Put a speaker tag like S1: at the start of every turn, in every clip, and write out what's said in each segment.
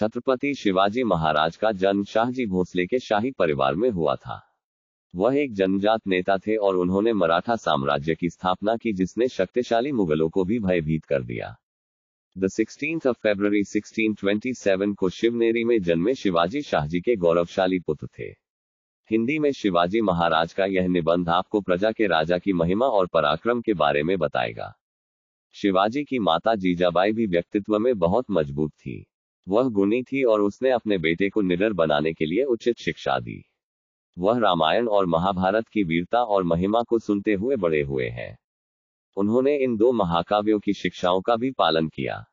S1: छत्रपति शिवाजी महाराज का जन्म शाहजी भोसले के शाही परिवार में हुआ था वह एक जनजात नेता थे और उन्होंने मराठा साम्राज्य की स्थापना की जिसने शक्तिशाली मुगलों को भी भयभीत कर दिया द सिक्सटीन ऑफ फेब्रवरी 1627 को शिवनेरी में जन्मे शिवाजी शाहजी के गौरवशाली पुत्र थे हिंदी में शिवाजी महाराज का यह निबंध आपको प्रजा के राजा की महिमा और पराक्रम के बारे में बताएगा शिवाजी की माता जीजाबाई भी व्यक्तित्व में बहुत मजबूत थी वह गुणी थी और उसने अपने बेटे को निडर बनाने के लिए उचित शिक्षा दी वह रामायण और महाभारत की वीरता और महिमा को सुनते हुए बड़े हुए हैं उन्होंने इन दो महाकाव्यों की शिक्षाओं का भी पालन किया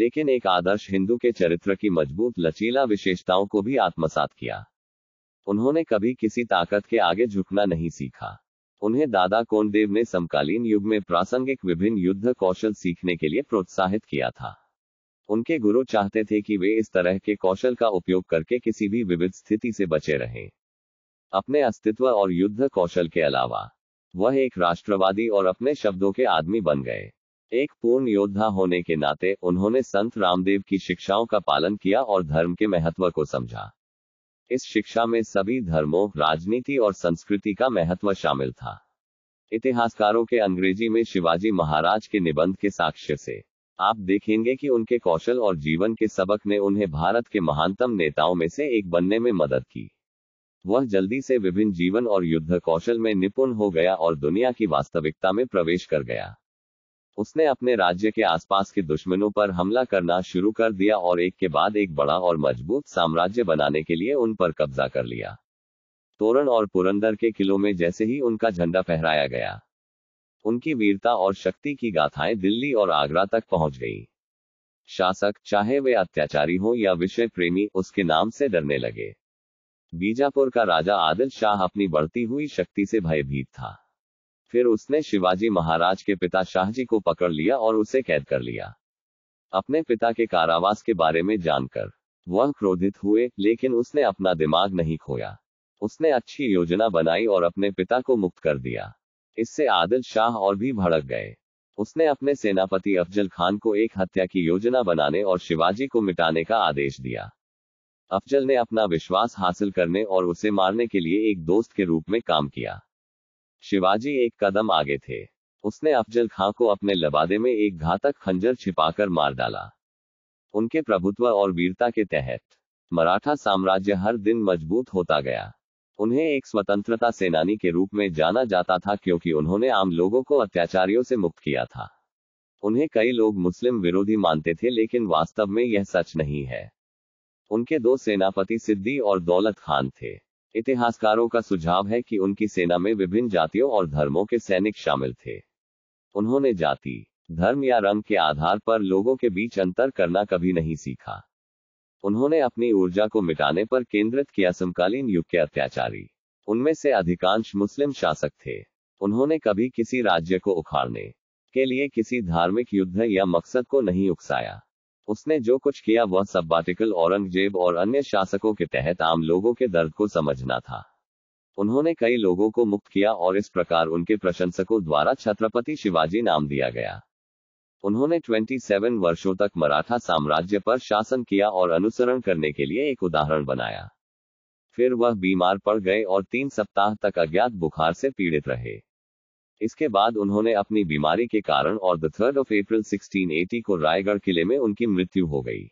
S1: लेकिन एक आदर्श हिंदू के चरित्र की मजबूत लचीला विशेषताओं को भी आत्मसात किया उन्होंने कभी किसी ताकत के आगे झुकना नहीं सीखा उन्हें दादा कोणदेव ने समकालीन युग में प्रासंगिक विभिन्न युद्ध कौशल सीखने के लिए प्रोत्साहित किया था उनके गुरु चाहते थे कि वे इस तरह के कौशल का उपयोग करके किसी भी विविध स्थिति से बचे रहें अपने अस्तित्व और युद्ध कौशल के अलावा वह एक राष्ट्रवादी और अपने शब्दों के आदमी बन गए एक पूर्ण योद्धा होने के नाते उन्होंने संत रामदेव की शिक्षाओं का पालन किया और धर्म के महत्व को समझा इस शिक्षा में सभी धर्मों राजनीति और संस्कृति का महत्व शामिल था इतिहासकारों के अंग्रेजी में शिवाजी महाराज के निबंध के साक्ष्य से आप देखेंगे कि उनके कौशल और जीवन के सबक ने उन्हें भारत के महानतम नेताओं में से एक बनने में मदद की वह जल्दी से विभिन्न जीवन और युद्ध कौशल में निपुण हो गया और दुनिया की वास्तविकता में प्रवेश कर गया उसने अपने राज्य के आसपास के दुश्मनों पर हमला करना शुरू कर दिया और एक के बाद एक बड़ा और मजबूत साम्राज्य बनाने के लिए उन पर कब्जा कर लिया तोरण और पुरंदर के किलों में जैसे ही उनका झंडा फहराया गया उनकी वीरता और शक्ति की गाथाएं दिल्ली और आगरा तक पहुंच गईं। शासक चाहे वे अत्याचारी हों या विषय प्रेमी उसके नाम से डरने लगे बीजापुर का राजा आदिल शाह अपनी बढ़ती हुई शक्ति से भयभीत था फिर उसने शिवाजी महाराज के पिता शाहजी को पकड़ लिया और उसे कैद कर लिया अपने पिता के कारावास के बारे में जानकर वह क्रोधित हुए लेकिन उसने अपना दिमाग नहीं खोया उसने अच्छी योजना बनाई और अपने पिता को मुक्त कर दिया इससे आदिल शाह और भी भड़क गए उसने अपने सेनापति अफजल खान को एक हत्या की योजना बनाने और शिवाजी को मिटाने का आदेश दिया अफजल ने अपना विश्वास हासिल करने और उसे मारने के लिए एक दोस्त के रूप में काम किया शिवाजी एक कदम आगे थे उसने अफजल खां को अपने लबादे में एक घातक खंजर छिपाकर मार डाला उनके प्रभुत्व और वीरता के तहत मराठा साम्राज्य हर दिन मजबूत होता गया उन्हें एक स्वतंत्रता सेनानी के रूप में जाना जाता था क्योंकि उन्होंने आम लोगों को अत्याचारियों से मुक्त किया था उन्हें कई लोग मुस्लिम विरोधी मानते थे लेकिन वास्तव में यह सच नहीं है उनके दो सेनापति सिद्दी और दौलत खान थे इतिहासकारों का सुझाव है कि उनकी सेना में विभिन्न जातियों और धर्मों के सैनिक शामिल थे उन्होंने जाति धर्म या रंग के आधार पर लोगों के बीच अंतर करना कभी नहीं सीखा उन्होंने अपनी ऊर्जा को मिटाने पर केंद्रित किया समकालीन युग के अत्याचारी उनमें से अधिकांश मुस्लिम शासक थे उन्होंने कभी किसी राज्य को उखाड़ने के लिए किसी धार्मिक युद्ध या मकसद को नहीं उकसाया उसने जो कुछ किया वह सब्बाटिकल औरंगजेब और अन्य शासकों के तहत आम लोगों के दर्द को समझना था उन्होंने कई लोगों को मुक्त किया और इस प्रकार उनके प्रशंसकों द्वारा छत्रपति शिवाजी नाम दिया गया उन्होंने 27 वर्षों तक मराठा साम्राज्य पर शासन किया और अनुसरण करने के लिए एक उदाहरण बनाया फिर वह बीमार पड़ गए और तीन सप्ताह तक अज्ञात बुखार से पीड़ित रहे इसके बाद उन्होंने अपनी बीमारी के कारण और द थर्ड ऑफ अप्रैल 1680 को रायगढ़ किले में उनकी मृत्यु हो गई